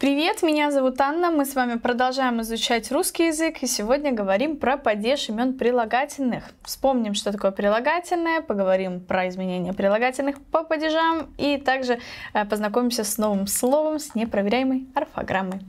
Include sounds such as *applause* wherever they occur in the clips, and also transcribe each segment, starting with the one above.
Привет, меня зовут Анна, мы с вами продолжаем изучать русский язык и сегодня говорим про падеж имен прилагательных. Вспомним, что такое прилагательное, поговорим про изменения прилагательных по падежам и также э, познакомимся с новым словом с непроверяемой орфограммой.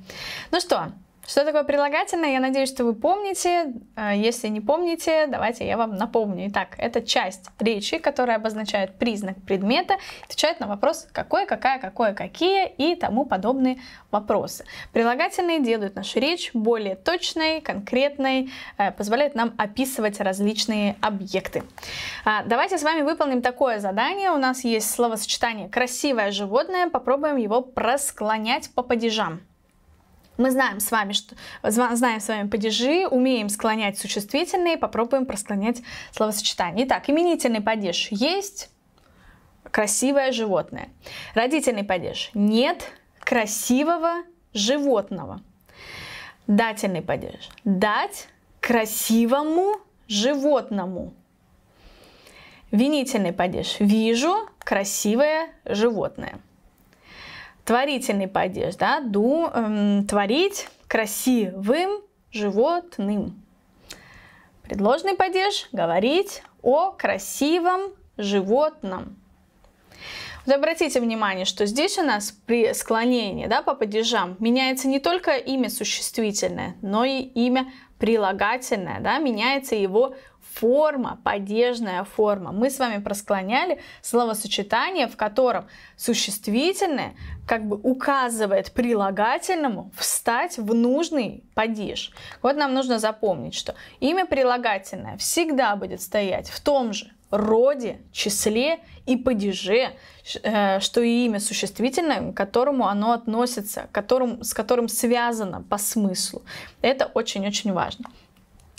Ну что, что такое прилагательное? Я надеюсь, что вы помните. А, если не помните, давайте я вам напомню. Итак, это часть речи, которая обозначает признак предмета, отвечает на вопрос «какое», «какая», «какое», «какие» и тому подобные вопросы. Прилагательные делают нашу речь более точной, конкретной, э, позволяют нам описывать различные объекты. А, давайте с вами выполним такое задание. У нас есть словосочетание «красивое животное». Попробуем его просклонять по падежам. Мы знаем с вами, что, знаем с вами падежи, умеем склонять существительные, попробуем просклонять словосочетания. Итак, именительный падеж есть, красивое животное. Родительный падеж нет, красивого животного. Дательный падеж дать красивому животному. Винительный падеж вижу красивое животное творительный падеж, да, ду, эм, творить красивым животным. Предложный падеж – говорить о красивом животном. Вот обратите внимание, что здесь у нас при склонении да, по падежам меняется не только имя существительное, но и имя прилагательное, да, меняется его форма, падежная форма. Мы с вами просклоняли словосочетание, в котором существительное как бы указывает прилагательному встать в нужный падеж. Вот нам нужно запомнить, что имя прилагательное всегда будет стоять в том же роде, числе и падеже, э, что и имя существительное, к которому оно относится, которым, с которым связано по смыслу. Это очень-очень важно.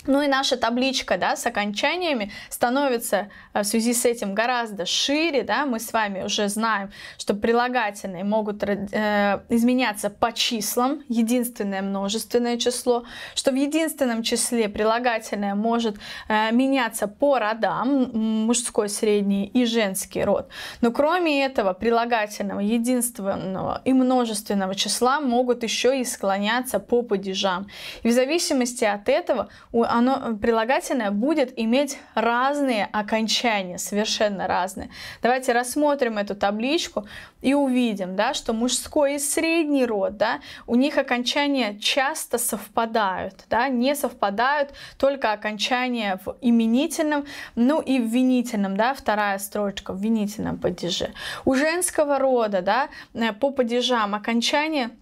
Ну и наша табличка да, с окончаниями становится э, в связи с этим гораздо шире. Да? Мы с вами уже знаем, что прилагательные могут э, изменяться по числам, единственное множественное число, что в единственном числе прилагательное может э, меняться по родам, мужской, средний и женский род. Но кроме этого прилагательного, единственного и множественного числа могут еще и склоняться по падежам. И в зависимости от этого у оно, прилагательное будет иметь разные окончания, совершенно разные. Давайте рассмотрим эту табличку и увидим, да, что мужской и средний род, да, у них окончания часто совпадают, да, не совпадают только окончания в именительном, ну и в винительном, да, вторая строчка в винительном падеже. У женского рода, да, э, по падежам окончания –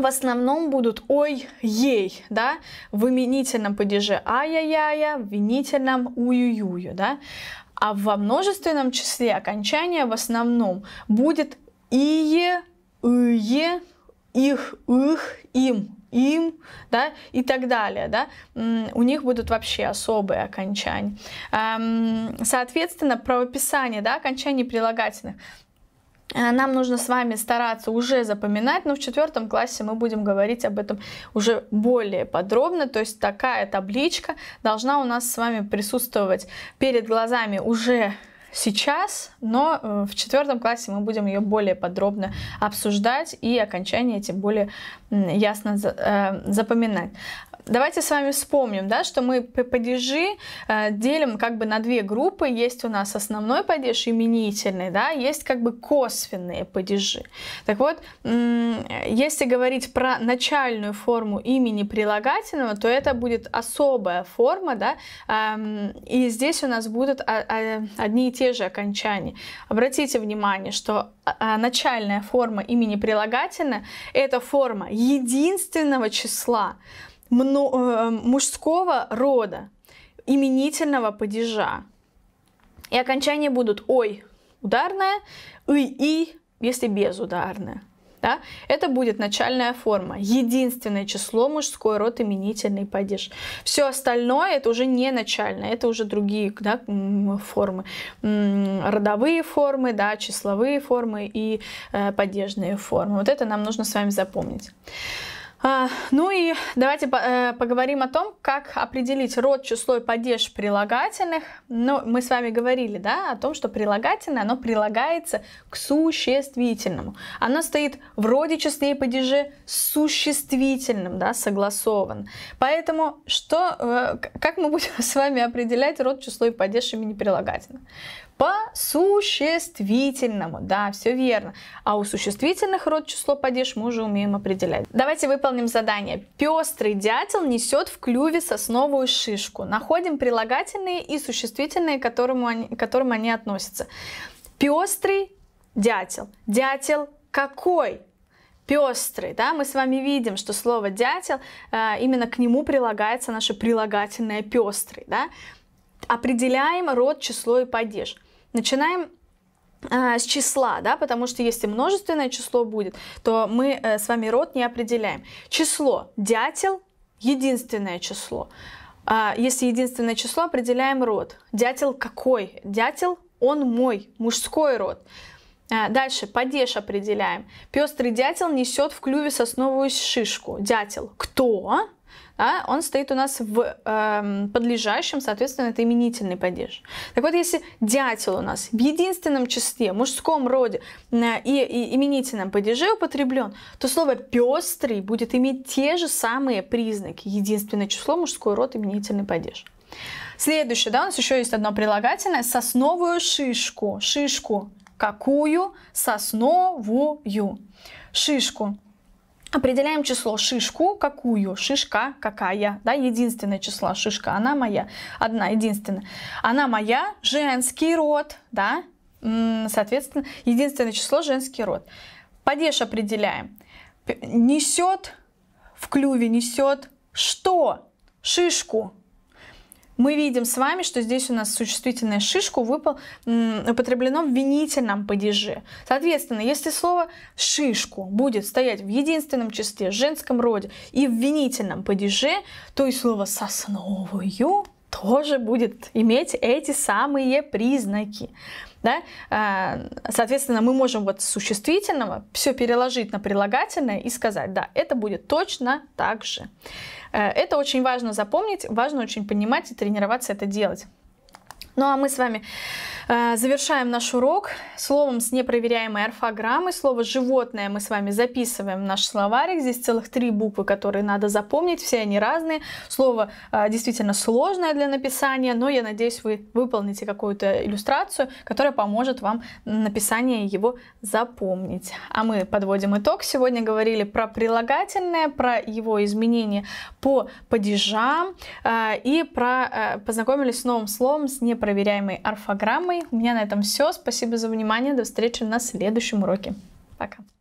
в основном будут ой, ей, да, в именительном падеже ай-яй-яя, в винительном уююю, да. А во множественном числе окончание в основном будет ие, ие, их, их, им, им, да, и так далее, да, у них будут вообще особые окончания. Эм, соответственно, правописание, да, окончаний прилагательных а, нам нужно с вами стараться уже запоминать, но в четвертом классе мы будем говорить об этом уже более подробно, то есть такая табличка должна у нас с вами присутствовать перед глазами уже сейчас, но э, в четвертом классе мы будем ее более подробно обсуждать и окончание тем более ясно э, запоминать. Давайте с вами вспомним, да, что мы падежи э, делим как бы на две группы. Есть у нас основной падеж именительный, да, есть как бы косвенные падежи. Так вот, если говорить про начальную форму имени прилагательного, то это будет особая форма, да, эм, и здесь у нас будут одни и те же окончания. Обратите внимание, что а, а, начальная форма имени прилагательного – это форма единственного числа. Э, мужского рода, именительного падежа. И окончания будут «ой» ударное, «и-и», если безударное. Да? Это будет начальная форма. Единственное число мужской род именительный падеж. Все остальное это уже не начальное, это уже другие да, формы. Родовые формы, да, числовые формы и э, падежные формы. Вот это нам нужно с вами запомнить. А, ну и давайте э, поговорим о том, как определить род, число и падеж прилагательных. Ну, мы с вами говорили, да, о том, что прилагательное, оно прилагается к существительному. Оно стоит в роде, числе и падеже с существительным, да, согласован. Поэтому что, э, как мы будем *laughs* с вами определять род, число и падеж имени прилагательных? по существительному. Да, все верно. А у существительных род число падеж мы уже умеем определять. Давайте выполним задание. Пестрый дятел несет в клюве сосновую шишку. Находим прилагательные и существительные, к которому они, к которым они относятся. Пестрый дятел. Дятел какой? пестрый, да, мы с вами видим, что слово дятел, э, именно к нему прилагается наше прилагательное пестрый, да, определяем род, число и падеж. Начинаем а, с числа, да, потому что если множественное число будет, то мы э, с вами род не определяем. Число дятел единственное число. А, если единственное число, определяем род. Дятел какой? Дятел он мой, мужской род. А, дальше падеж определяем. Пестрый дятел несет в клюве сосновую шишку. Дятел кто? да, он стоит у нас в э, подлежащем, соответственно, это именительный падеж. Так вот, если дятел у нас в единственном числе, мужском роде э, и, и именительном падеже употреблен, то слово пестрый будет иметь те же самые признаки. Единственное число, мужской род, именительный падеж. Следующее, да, у нас еще есть одно прилагательное, сосновую шишку. Шишку какую? Сосновую шишку. Определяем число шишку, какую, шишка какая, да, единственное число шишка, она моя, одна, единственная. Она моя, женский род, да, соответственно, единственное число женский род. Падеж определяем. Несет, в клюве несет что? Шишку, мы видим с вами, что здесь у нас существительное «шишку» выпал, употреблено в винительном падеже. Соответственно, если слово «шишку» будет стоять в единственном числе, в женском роде и в винительном падеже, то и слово «сосновую» тоже будет иметь эти самые признаки. Да? А, соответственно, мы можем вот с существительного все переложить на прилагательное и сказать, да, это будет точно так же. Э, это очень важно запомнить, важно очень понимать и тренироваться это делать. Ну а мы с вами э, завершаем наш урок словом с непроверяемой орфограммой. Слово «животное» мы с вами записываем в наш словарик. Здесь целых три буквы, которые надо запомнить. Все они разные. Слово э, действительно сложное для написания, но я надеюсь, вы выполните какую-то иллюстрацию, которая поможет вам написание его запомнить. А мы подводим итог. Сегодня говорили про прилагательное, про его изменение по падежам э, и про, э, познакомились с новым словом с непроверяемой проверяемой орфограммой. У меня на этом все. Спасибо за внимание. До встречи на следующем уроке. Пока.